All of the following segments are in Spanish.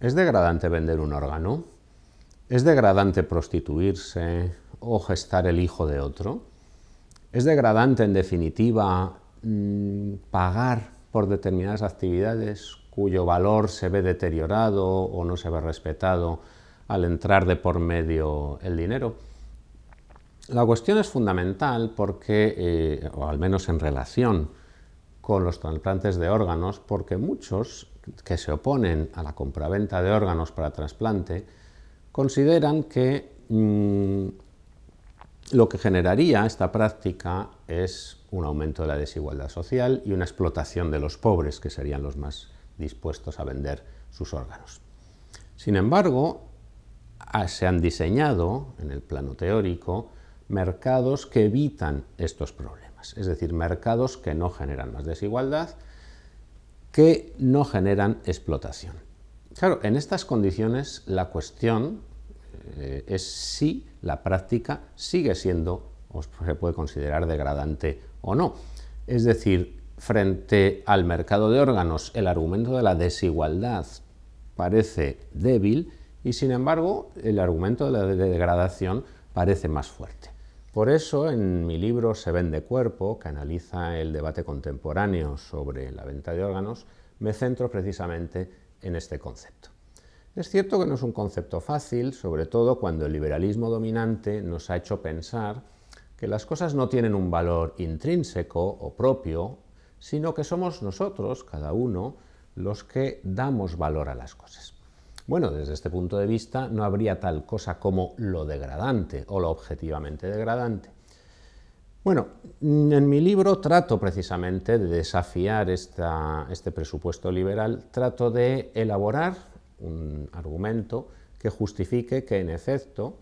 Es degradante vender un órgano. Es degradante prostituirse o gestar el hijo de otro. Es degradante, en definitiva, mm, pagar por determinadas actividades cuyo valor se ve deteriorado o no se ve respetado al entrar de por medio el dinero. La cuestión es fundamental porque, eh, o al menos en relación con los trasplantes de órganos, porque muchos que se oponen a la compraventa de órganos para trasplante consideran que mm, lo que generaría esta práctica es un aumento de la desigualdad social y una explotación de los pobres, que serían los más dispuestos a vender sus órganos. Sin embargo, ah, se han diseñado, en el plano teórico, mercados que evitan estos problemas, es decir, mercados que no generan más desigualdad, que no generan explotación. Claro, en estas condiciones la cuestión eh, es si la práctica sigue siendo o se puede considerar degradante o no. Es decir, frente al mercado de órganos, el argumento de la desigualdad parece débil y sin embargo el argumento de la degradación parece más fuerte. Por eso, en mi libro Se vende cuerpo, que analiza el debate contemporáneo sobre la venta de órganos, me centro precisamente en este concepto. Es cierto que no es un concepto fácil, sobre todo cuando el liberalismo dominante nos ha hecho pensar que las cosas no tienen un valor intrínseco o propio, sino que somos nosotros, cada uno, los que damos valor a las cosas. Bueno, desde este punto de vista no habría tal cosa como lo degradante o lo objetivamente degradante. Bueno, en mi libro trato precisamente de desafiar este presupuesto liberal, trato de elaborar un argumento que justifique que, en efecto,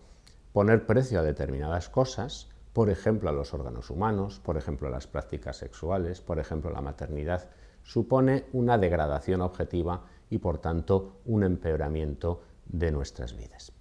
poner precio a determinadas cosas, por ejemplo, a los órganos humanos, por ejemplo, a las prácticas sexuales, por ejemplo, a la maternidad, supone una degradación objetiva y por tanto un empeoramiento de nuestras vidas.